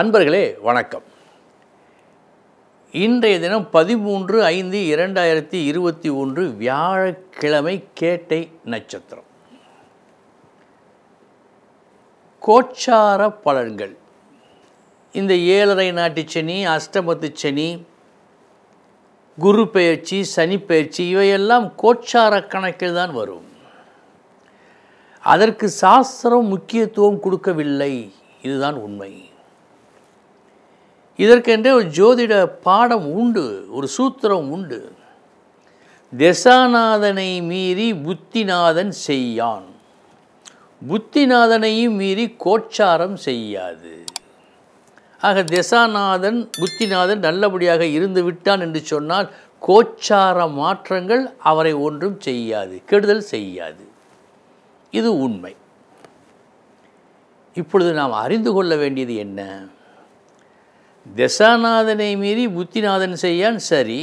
அன்பர்களே வணக்கம் இன்றைய தினம் பதிமூன்று ஐந்து இரண்டாயிரத்தி இருபத்தி ஒன்று வியாழக்கிழமை கேட்டை நட்சத்திரம் கோச்சார பலன்கள் இந்த ஏழரை நாட்டு சனி அஷ்டமத்து சனி குரு பெயர்ச்சி சனி இவையெல்லாம் கோச்சார கணக்கில் தான் வரும் அதற்கு சாஸ்திரம் முக்கியத்துவம் கொடுக்கவில்லை இதுதான் உண்மை இதற்கென்றே ஒரு ஜோதிட பாடம் உண்டு ஒரு சூத்திரம் உண்டு தசாநாதனை மீறி புத்திநாதன் செய்யான் புத்திநாதனையும் மீறி கோச்சாரம் செய்யாது ஆக தசாநாதன் புத்திநாதன் நல்லபடியாக இருந்து விட்டான் என்று சொன்னால் கோச்சார மாற்றங்கள் அவரை ஒன்றும் செய்யாது கெடுதல் செய்யாது இது உண்மை இப்பொழுது நாம் அறிந்து கொள்ள வேண்டியது என்ன தசாநாதனை மீறி புத்திநாதன் செய்யான் சரி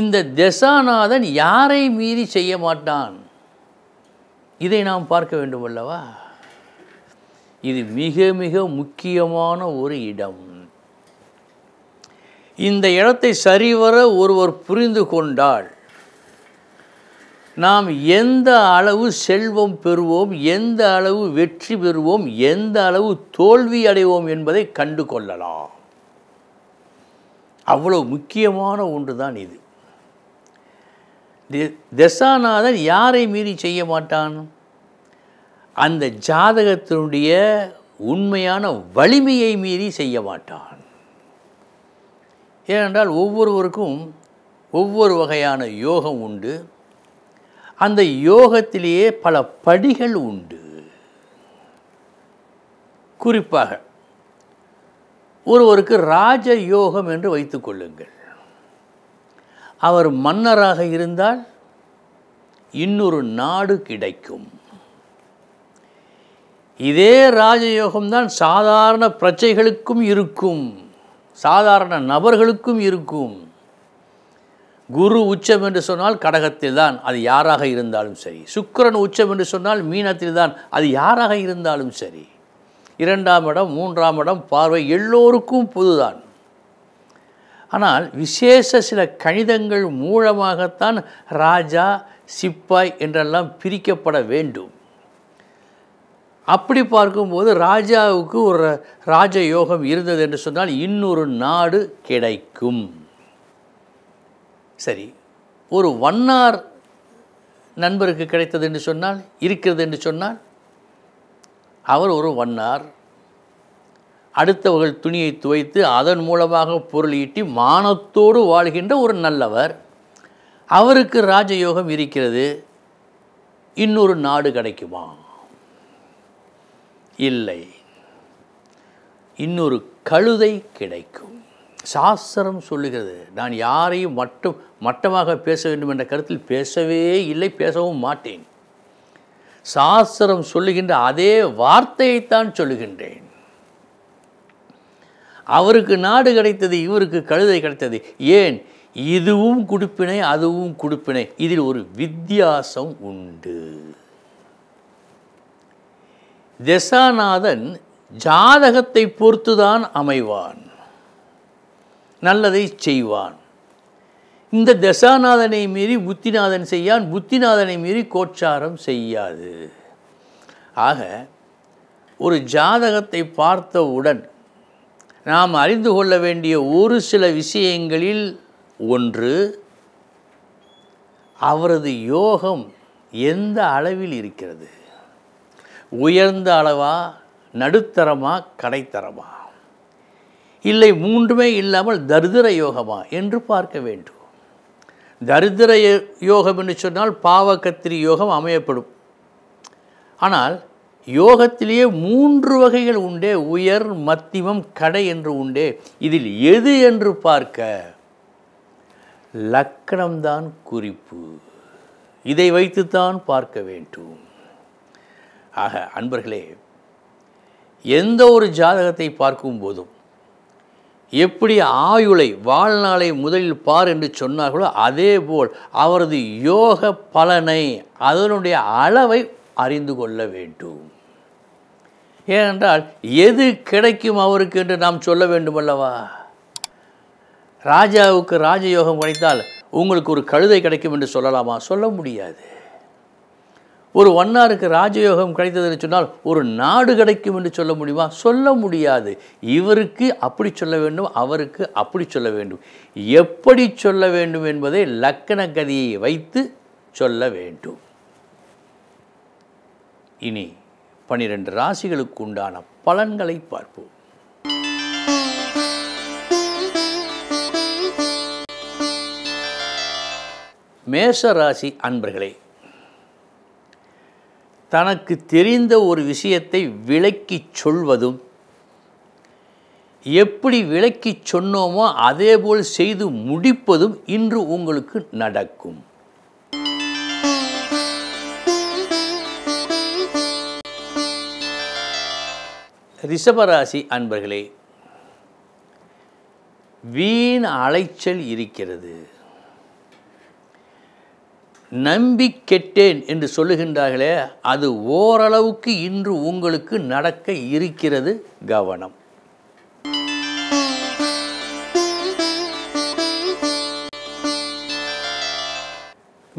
இந்த தசாநாதன் யாரை மீறி செய்ய மாட்டான் இதை நாம் பார்க்க வேண்டும் அல்லவா இது மிக மிக முக்கியமான ஒரு இடம் இந்த இடத்தை சரிவர ஒருவர் புரிந்து கொண்டால் நாம் எந்த அளவு செல்வம் பெறுவோம் எந்த அளவு வெற்றி பெறுவோம் எந்த அளவு தோல்வி அடைவோம் என்பதை கண்டு கொள்ளலாம் அவ்வளோ முக்கியமான ஒன்று தான் இது தசாநாதன் யாரை மீறி செய்ய மாட்டான் அந்த ஜாதகத்தினுடைய உண்மையான வலிமையை மீறி செய்ய மாட்டான் ஏனென்றால் ஒவ்வொருவருக்கும் ஒவ்வொரு வகையான யோகம் உண்டு அந்த யோகத்திலேயே பல படிகள் உண்டு குறிப்பாக ஒருவருக்கு ராஜ யோகம் என்று வைத்துக்கொள்ளுங்கள் அவர் மன்னராக இருந்தால் இன்னொரு நாடு கிடைக்கும் இதே ராஜயோகம்தான் சாதாரண பிரச்சைகளுக்கும் இருக்கும் சாதாரண நபர்களுக்கும் இருக்கும் குரு உச்சம் என்று சொன்னால் கடகத்தில் தான் அது யாராக இருந்தாலும் சரி சுக்கரன் உச்சம் என்று சொன்னால் மீனத்தில் தான் அது யாராக இருந்தாலும் சரி இரண்டாம் இடம் மூன்றாம் இடம் பார்வை எல்லோருக்கும் புதுதான் ஆனால் விசேஷ சில கணிதங்கள் மூலமாகத்தான் ராஜா சிப்பாய் என்றெல்லாம் பிரிக்கப்பட வேண்டும் அப்படி பார்க்கும்போது ராஜாவுக்கு ஒரு ராஜயோகம் இருந்தது என்று சொன்னால் இன்னொரு நாடு கிடைக்கும் சரி ஒரு வண்ணார் நண்பருக்கு கிடைத்தது என்று சொன்னால் இருக்கிறது என்று சொன்னால் அவர் ஒரு வண்ணார் அடுத்தவர்கள் துணியை துவைத்து அதன் மூலமாக பொருள் ஈட்டி மானத்தோடு வாழ்கின்ற ஒரு நல்லவர் அவருக்கு ராஜயோகம் இருக்கிறது இன்னொரு நாடு கிடைக்குமா இல்லை இன்னொரு கழுதை கிடைக்கும் சாஸ்திரம் சொல்லுகிறது நான் யாரையும் மட்டும் மட்டமாக பேச வேண்டும் என்ற கருத்தில் பேசவே இல்லை பேசவும் மாட்டேன் சாஸ்திரம் சொல்லுகின்ற அதே வார்த்தையைத்தான் சொல்லுகின்றேன் அவருக்கு நாடு கிடைத்தது இவருக்கு கழுதை கிடைத்தது ஏன் இதுவும் குடுப்பினை அதுவும் குடுப்பினை இதில் ஒரு வித்தியாசம் உண்டு தசாநாதன் ஜாதகத்தை பொறுத்துதான் அமைவான் நல்லதை செய்வான் இந்த தசாநாதனை மீறி புத்திநாதன் செய்யான் புத்திநாதனை மீறி கோச்சாரம் செய்யாது ஆக ஒரு ஜாதகத்தை பார்த்தவுடன் நாம் அறிந்து கொள்ள வேண்டிய ஒரு சில விஷயங்களில் ஒன்று அவரது யோகம் எந்த அளவில் இருக்கிறது உயர்ந்த அளவா நடுத்தரமா கடைத்தரமா இல்லை மூன்றுமே இல்லாமல் தரிதிர யோகமா என்று பார்க்க வேண்டும் தரித்திர யோகம் என்று சொன்னால் பாவக்கத்திரி யோகம் அமையப்படும் ஆனால் யோகத்திலேயே மூன்று வகைகள் உண்டே உயர் மத்திமம் கடை என்று உண்டே இதில் எது என்று பார்க்க லக்கணம்தான் குறிப்பு இதை வைத்துத்தான் பார்க்க வேண்டும் ஆக அன்பர்களே எந்த ஒரு ஜாதகத்தை பார்க்கும் போதும் எப்படி ஆயுளை வாழ்நாளை முதலில் பார் என்று சொன்னார்களோ அதே போல் அவரது யோக பலனை அதனுடைய அளவை அறிந்து கொள்ள வேண்டும் ஏனென்றால் எது கிடைக்கும் அவருக்கு என்று நாம் சொல்ல வேண்டும் அல்லவா ராஜாவுக்கு ராஜயோகம் கிடைத்தால் உங்களுக்கு ஒரு கழுதை கிடைக்கும் என்று சொல்லலாமா சொல்ல முடியாது ஒரு ஒன்னாருக்கு ராஜயோகம் கிடைத்தது என்று சொன்னால் ஒரு நாடு கிடைக்கும் என்று சொல்ல முடியுமா சொல்ல முடியாது இவருக்கு அப்படி சொல்ல வேண்டும் அவருக்கு அப்படி சொல்ல வேண்டும் எப்படி சொல்ல வேண்டும் என்பதை லக்கண கதியை வைத்து சொல்ல வேண்டும் இனி பனிரெண்டு ராசிகளுக்கு உண்டான பலன்களை பார்ப்போம் மேஷ ராசி அன்பர்களே தனக்கு தெரிந்த ஒரு விஷயத்தை விளக்கி சொல்வதும் எப்படி விளக்கி சொன்னோமோ அதேபோல் செய்து முடிப்பதும் இன்று உங்களுக்கு நடக்கும் ரிஷபராசி அன்பர்களே வீண் அலைச்சல் இருக்கிறது நம்பி கெட்டேன் என்று சொல்லுகின்றார்களே அது ஓரளவுக்கு இன்று உங்களுக்கு நடக்க இருக்கிறது கவனம்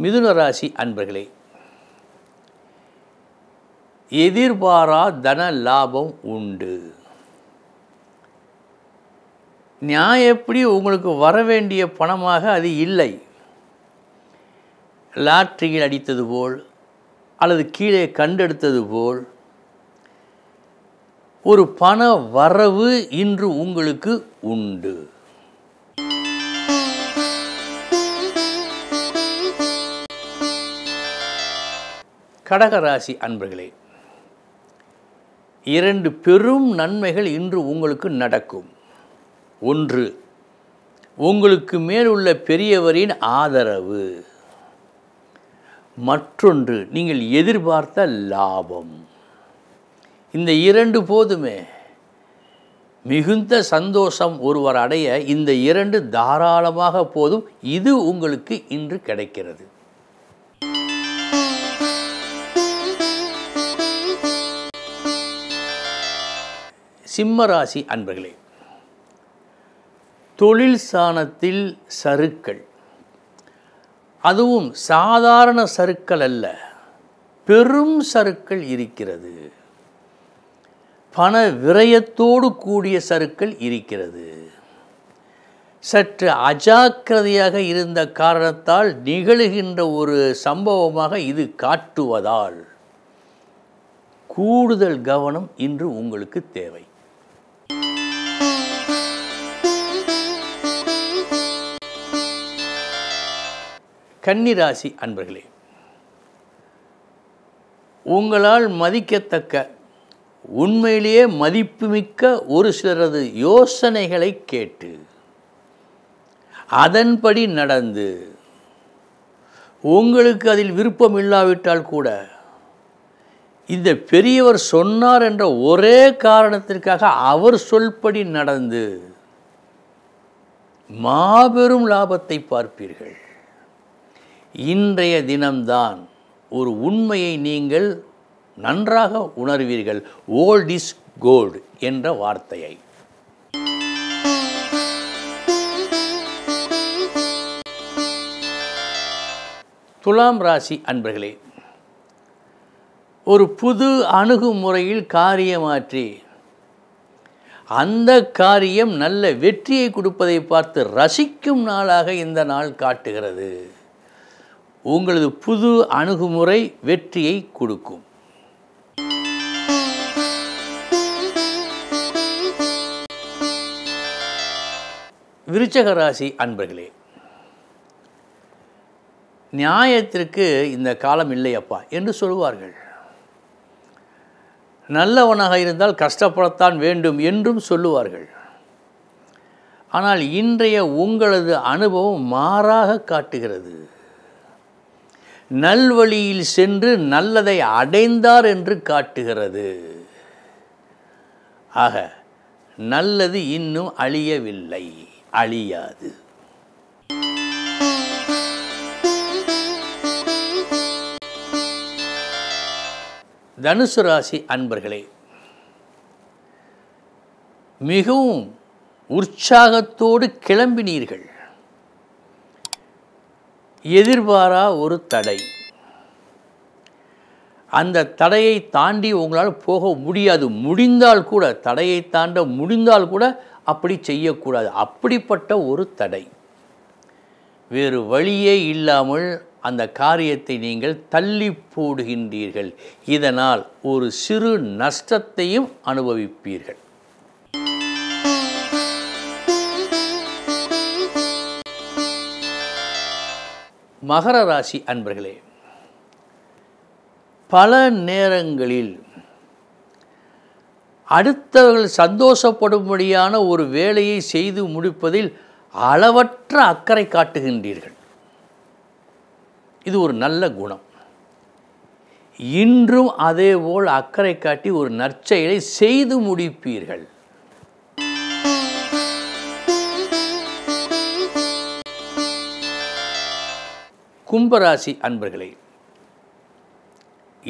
மிதுன ராசி அன்பர்களே எதிர்பாரா தன லாபம் உண்டு நியாயப்படி எப்படி உங்களுக்கு வர வேண்டிய பணமாக அது இல்லை லாட்ரியில் அடித்தது போல் அல்லது கீழே கண்டெடுத்தது போல் ஒரு பண வரவு இன்று உங்களுக்கு உண்டு கடகராசி அன்பர்களே இரண்டு பெரும் நன்மைகள் இன்று உங்களுக்கு நடக்கும் ஒன்று உங்களுக்கு மேல் உள்ள பெரியவரின் ஆதரவு மற்றொன்று நீங்கள் எதிர்பார்த்த லாபம் இந்த இரண்டு போதுமே மிகுந்த சந்தோஷம் ஒருவர் அடைய இந்த இரண்டு தாராளமாக போதும் இது உங்களுக்கு இன்று கிடைக்கிறது சிம்மராசி அன்பர்களே தொழில் சாணத்தில் சருக்கள் அதுவும் சாதாரண சருக்கள் அல்ல பெரும் சருக்கள் இருக்கிறது பண விரயத்தோடு கூடிய சருக்கள் இருக்கிறது சற்று அஜாக்கிரதையாக இருந்த காரணத்தால் நிகழுகின்ற ஒரு சம்பவமாக இது காட்டுவதால் கூடுதல் கவனம் இன்று உங்களுக்கு தேவை கன்னிராசி அன்பர்களே உங்களால் மதிக்கத்தக்க உண்மையிலேயே மதிப்புமிக்க ஒரு சிலரது யோசனைகளை கேட்டு அதன்படி நடந்து உங்களுக்கு அதில் விருப்பம் இல்லாவிட்டால் கூட இந்த பெரியவர் சொன்னார் என்ற ஒரே காரணத்திற்காக அவர் சொல்படி நடந்து மாபெரும் லாபத்தை பார்ப்பீர்கள் இன்றைய தினம்தான் ஒரு உண்மையை நீங்கள் நன்றாக உணர்வீர்கள் ஓல்ட் இஸ் கோல்டு என்ற வார்த்தையை துலாம் ராசி அன்பர்களே ஒரு புது அணுகுமுறையில் காரியமாற்றி அந்த காரியம் நல்ல வெற்றியை கொடுப்பதை பார்த்து ரசிக்கும் நாளாக இந்த நாள் காட்டுகிறது உங்களது புது அணுகுமுறை வெற்றியை கொடுக்கும் விருச்சகராசி அன்பர்களே நியாயத்திற்கு இந்த காலம் இல்லையப்பா என்று சொல்வார்கள் நல்லவனாக இருந்தால் கஷ்டப்படத்தான் வேண்டும் என்றும் சொல்லுவார்கள் ஆனால் இன்றைய உங்களது அனுபவம் மாறாக காட்டுகிறது நல்வழியில் சென்று நல்லதை அடைந்தார் என்று காட்டுகிறது ஆக நல்லது இன்னும் அழியவில்லை அழியாது தனுசு ராசி அன்பர்களே மிகவும் உற்சாகத்தோடு கிளம்பினீர்கள் எதிர்பாரா ஒரு தடை அந்த தடையை தாண்டி உங்களால் போக முடியாது முடிந்தால் கூட தடையை தாண்ட முடிந்தால் கூட அப்படி செய்யக்கூடாது அப்படிப்பட்ட ஒரு தடை வேறு வழியே இல்லாமல் அந்த காரியத்தை நீங்கள் தள்ளி போடுகின்றீர்கள் இதனால் ஒரு சிறு நஷ்டத்தையும் அனுபவிப்பீர்கள் மகர ராசி அன்பர்களே பல நேரங்களில் அடுத்தவர்கள் சந்தோஷப்படும்படியான ஒரு வேலையை செய்து முடிப்பதில் அளவற்ற அக்கறை காட்டுகின்றீர்கள் இது ஒரு நல்ல குணம் இன்றும் அதேபோல் அக்கறை காட்டி ஒரு நற்செயலை செய்து முடிப்பீர்கள் கும்பராசி அன்பர்களே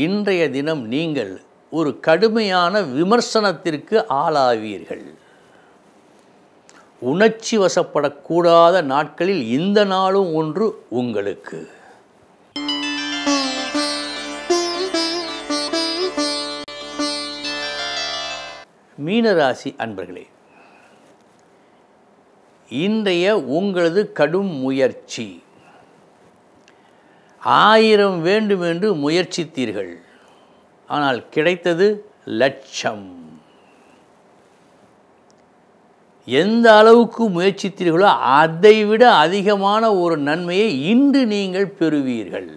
இன்றைய தினம் நீங்கள் ஒரு கடுமையான விமர்சனத்திற்கு ஆளாவீர்கள் உணர்ச்சி வசப்படக்கூடாத நாட்களில் இந்த நாளும் ஒன்று உங்களுக்கு மீனராசி அன்பர்களே இன்றைய உங்களது கடும் முயற்சி ஆயிரம் வேண்டும் என்று முயற்சித்தீர்கள் ஆனால் கிடைத்தது லட்சம் எந்த அளவுக்கு முயற்சித்தீர்களோ அதை விட அதிகமான ஒரு நன்மையை இன்று நீங்கள் பெறுவீர்கள்